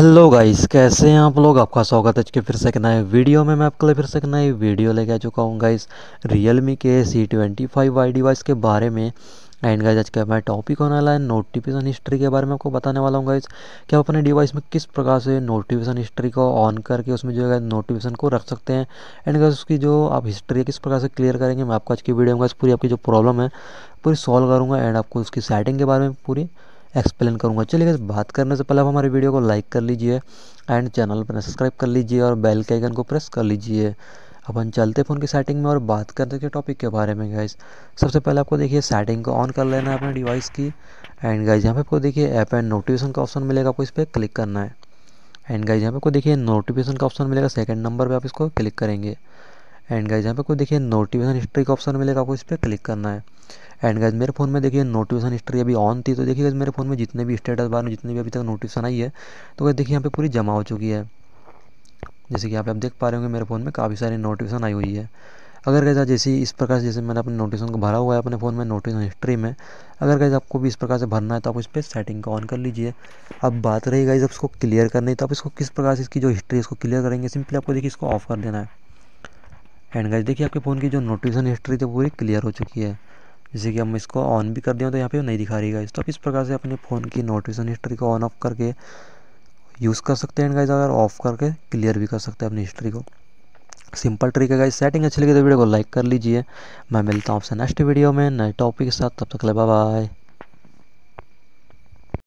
hello guys कैसे हैं आप लोग आपका स्वागत है के फिर से एक नए वीडियो में मैं आपके लिए फिर से एक नई वीडियो लेके आ चुका हूँ guys Mi K C twenty five Y device के बारे में एंड गाइज आज का मैं टॉपिक होने वाला है नोटिफिकेशन हिस्ट्री के बारे में आपको बताने वाला हूँ गाइज कि आप अपने डिवाइस में किस प्रकार से नोटिफिकेशन हिस्ट्री को ऑन करके उसमें जो है नोटिफिकेशन को रख सकते हैं एंड गाइज उसकी जो आप हिस्ट्री है किस प्रकार से क्लियर करेंगे मैं आपको आज की वीडियो में गाइज पूरी आपकी जो प्रॉब्लम है पूरी सॉल्व करूँगा एंड आपको उसकी सेटिंग के बारे में पूरी एक्सप्लेन करूँगा चलिए बात करने से पहले आप हमारे वीडियो को लाइक कर लीजिए एंड चैनल पर सब्सक्राइब कर लीजिए और बेल के आइकन को प्रेस कर लीजिए अपन चलते फ़ोन की सेटिंग में और बात करते हैं टॉपिक के बारे में गाइज सबसे पहले आपको देखिए सेटिंग को ऑन कर लेना है अपने डिवाइस की एंड गाइज यहाँ पे आपको देखिए ऐप एंड नोटिफिकेशन का ऑप्शन मिलेगा आपको इस पर क्लिक करना है एंड गाइज यहाँ पे आपको देखिए नोटिफिकेशन का ऑप्शन मिलेगा सेकंड नंबर पे आप इसको क्लिक करेंगे एंड गाइज यहाँ पे कोई देखिए नोटिफिकेशन हिस्ट्री का ऑप्शन मिलेगा आपको इस पर क्लिक करना है एंड गाइज मेरे फोन में देखिए नोटिफिकेशन हिस्ट्री अभी ऑन थी तो देखिए गाइज मेरे फोन में जितने भी स्टेटस बार में जितने भी अभी तक नोटिफिकेशन आई है तो गाइज देखिए यहाँ पे पूरी जमा हो चुकी है जैसे कि यहाँ पे आप देख पा रहे होंगे मेरे फ़ोन में काफ़ी सारी नोटिफिकेशन आई हुई है अगर गैजा जैसे इस प्रकार से जैसे मैंने अपने नोटिफिकेशन को भरा हुआ है अपने फ़ोन में नोटिफिकेशन हिस्ट्री में अगर गैज आपको भी इस प्रकार से भरना है तो आप इस पर सेटिंग को ऑन कर लीजिए अब बात रही गाइज आप इसको क्लियर करनी तो आप इसको किस प्रकार से इसकी जो हिस्ट्री है इसको क्लियर करेंगे सिंपली आपको देखिए इसको ऑफ कर देना है एंड गाइस देखिए आपके फ़ोन की जो नोटिफिकेशन हिस्ट्री थी पूरी क्लियर हो चुकी है जैसे कि हम इसको ऑन भी कर दें तो यहाँ पे नहीं दिखा रही गाइस तो आप इस प्रकार से अपने फ़ोन की नोटिफिकेशन हिस्ट्री को ऑन ऑफ करके यूज़ कर सकते हैं एंड गाइस अगर ऑफ करके क्लियर भी कर सकते हैं अपनी हिस्ट्री को सिंपल ट्रिक है गाइस सेटिंग अच्छी लगी तो वीडियो को लाइक कर लीजिए मैं मिलता हूँ आपसे नेक्स्ट वीडियो में नए टॉपिक के साथ तब तक ले बाय